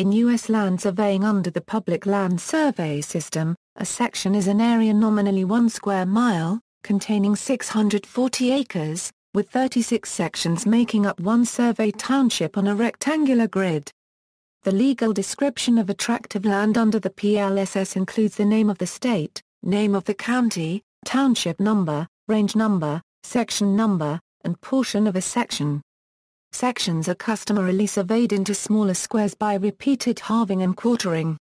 In U.S. land surveying under the Public Land Survey System, a section is an area nominally one square mile, containing 640 acres, with 36 sections making up one survey township on a rectangular grid. The legal description of a tract of land under the PLSS includes the name of the state, name of the county, township number, range number, section number, and portion of a section. Sections are customarily surveyed into smaller squares by repeated halving and quartering.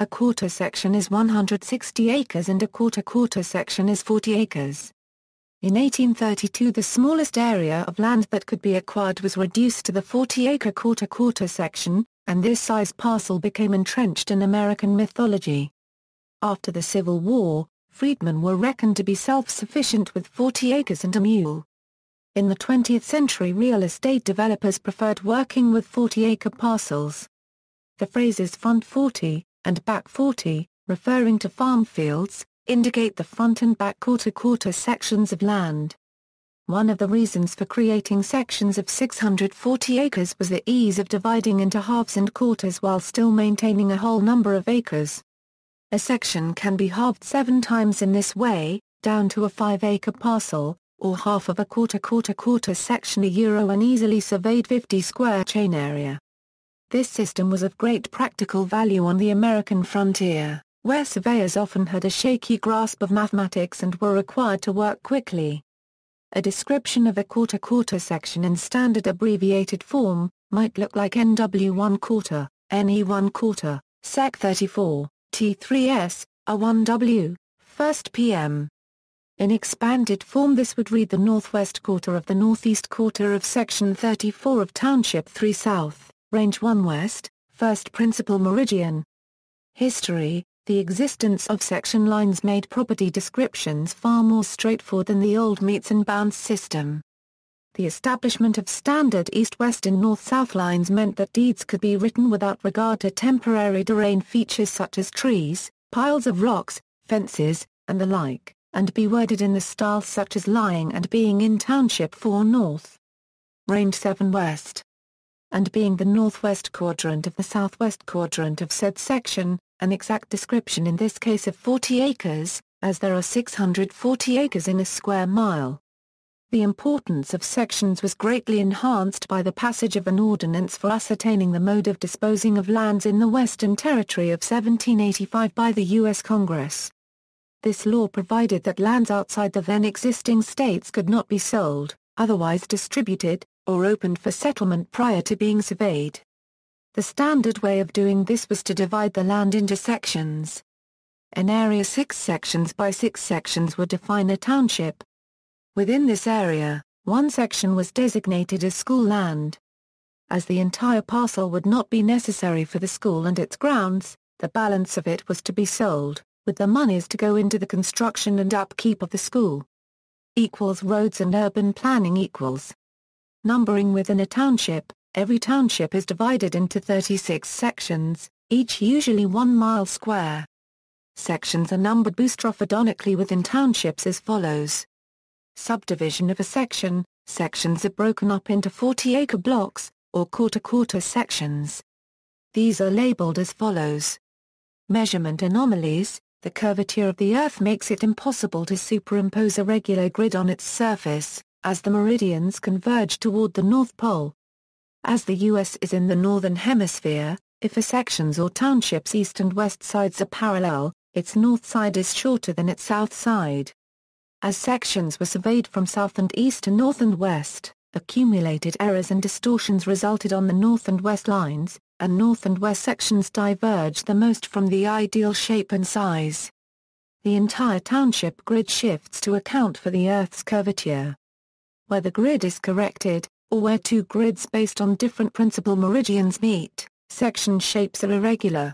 A quarter section is 160 acres and a quarter quarter section is 40 acres. In 1832 the smallest area of land that could be acquired was reduced to the 40-acre quarter-quarter section, and this size parcel became entrenched in American mythology. After the Civil War, freedmen were reckoned to be self-sufficient with 40 acres and a mule. In the 20th century real estate developers preferred working with 40-acre parcels. The phrases front 40 and back 40, referring to farm fields, indicate the front and back quarter-quarter sections of land. One of the reasons for creating sections of 640 acres was the ease of dividing into halves and quarters while still maintaining a whole number of acres. A section can be halved seven times in this way, down to a five-acre parcel, or half of a quarter quarter quarter section a euro an easily surveyed 50 square chain area. This system was of great practical value on the American frontier, where surveyors often had a shaky grasp of mathematics and were required to work quickly. A description of a quarter quarter section in standard abbreviated form might look like NW1 quarter, NE1 quarter, SEC 34, T3S, A1W, 1st PM, in expanded form this would read the northwest quarter of the northeast quarter of Section 34 of Township 3 South, Range 1 West, First Principal Meridian. History The existence of section lines made property descriptions far more straightforward than the old meets and bounds system. The establishment of standard east-west and north-south lines meant that deeds could be written without regard to temporary terrain features such as trees, piles of rocks, fences, and the like and be worded in the style such as lying and being in Township 4 North. Range 7 West. And being the northwest quadrant of the southwest quadrant of said section, an exact description in this case of 40 acres, as there are 640 acres in a square mile. The importance of sections was greatly enhanced by the passage of an ordinance for ascertaining the mode of disposing of lands in the Western Territory of 1785 by the U.S. Congress, this law provided that lands outside the then existing states could not be sold, otherwise distributed, or opened for settlement prior to being surveyed. The standard way of doing this was to divide the land into sections. An area six sections by six sections would define a township. Within this area, one section was designated as school land. As the entire parcel would not be necessary for the school and its grounds, the balance of it was to be sold with the monies to go into the construction and upkeep of the school. Equals roads and urban planning equals. Numbering within a township, every township is divided into 36 sections, each usually one mile square. Sections are numbered boustrophedonically within townships as follows. Subdivision of a section, sections are broken up into 40-acre blocks, or quarter-quarter sections. These are labeled as follows. Measurement anomalies, the curvature of the Earth makes it impossible to superimpose a regular grid on its surface, as the meridians converge toward the North Pole. As the U.S. is in the Northern Hemisphere, if a section's or township's east and west sides are parallel, its north side is shorter than its south side. As sections were surveyed from south and east to north and west, accumulated errors and distortions resulted on the north and west lines, and north and west sections diverge the most from the ideal shape and size. The entire township grid shifts to account for the Earth's curvature. Where the grid is corrected, or where two grids based on different principal meridians meet, section shapes are irregular.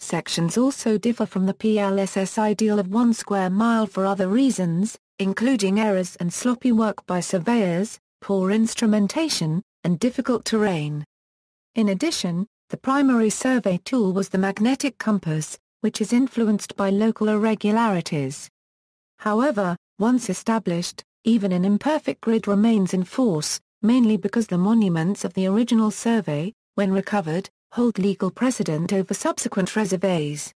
Sections also differ from the PLSS ideal of one square mile for other reasons, including errors and sloppy work by surveyors, poor instrumentation, and difficult terrain. In addition, the primary survey tool was the magnetic compass, which is influenced by local irregularities. However, once established, even an imperfect grid remains in force, mainly because the monuments of the original survey, when recovered, hold legal precedent over subsequent reserves.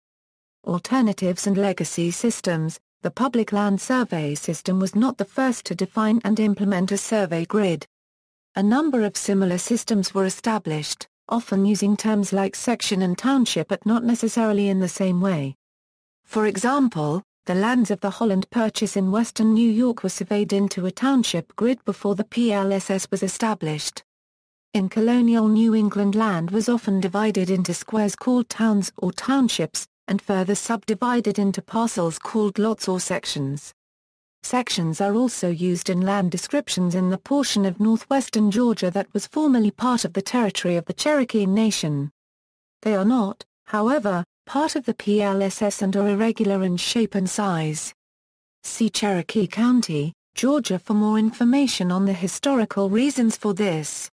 Alternatives and legacy systems The public land survey system was not the first to define and implement a survey grid. A number of similar systems were established often using terms like section and township but not necessarily in the same way. For example, the lands of the Holland Purchase in western New York were surveyed into a township grid before the PLSS was established. In colonial New England land was often divided into squares called towns or townships, and further subdivided into parcels called lots or sections. Sections are also used in land descriptions in the portion of northwestern Georgia that was formerly part of the territory of the Cherokee Nation. They are not, however, part of the PLSS and are irregular in shape and size. See Cherokee County, Georgia for more information on the historical reasons for this.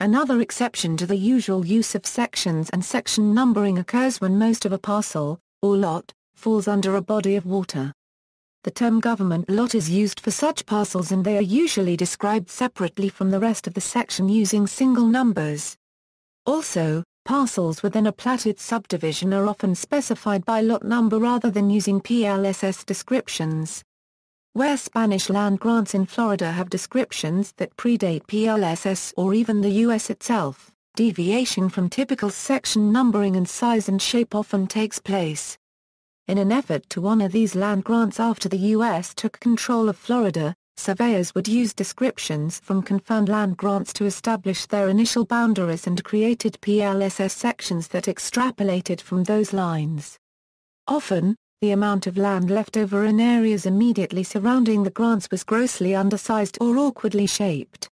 Another exception to the usual use of sections and section numbering occurs when most of a parcel, or lot, falls under a body of water. The term government lot is used for such parcels and they are usually described separately from the rest of the section using single numbers. Also, parcels within a platted subdivision are often specified by lot number rather than using PLSS descriptions. Where Spanish land grants in Florida have descriptions that predate PLSS or even the U.S. itself, deviation from typical section numbering and size and shape often takes place. In an effort to honor these land grants after the U.S. took control of Florida, surveyors would use descriptions from confirmed land grants to establish their initial boundaries and created PLSS sections that extrapolated from those lines. Often, the amount of land left over in areas immediately surrounding the grants was grossly undersized or awkwardly shaped.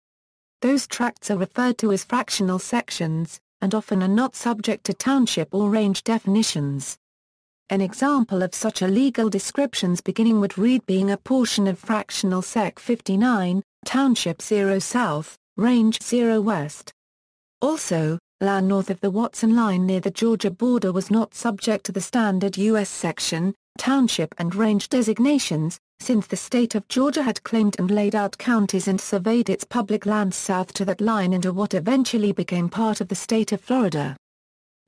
Those tracts are referred to as fractional sections, and often are not subject to township or range definitions. An example of such illegal descriptions beginning would read being a portion of fractional sec 59, township 0 south, range 0 west. Also, land north of the Watson line near the Georgia border was not subject to the standard U.S. section, township and range designations, since the state of Georgia had claimed and laid out counties and surveyed its public lands south to that line into what eventually became part of the state of Florida.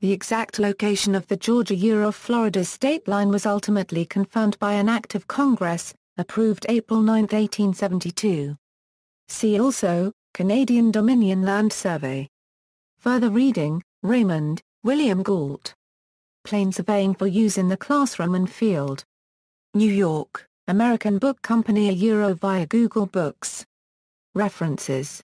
The exact location of the Georgia Euro-Florida state line was ultimately confirmed by an act of Congress, approved April 9, 1872. See also, Canadian Dominion Land Survey. Further reading, Raymond, William Gault. Plain Surveying for Use in the Classroom and Field. New York, American Book Company a Euro via Google Books. References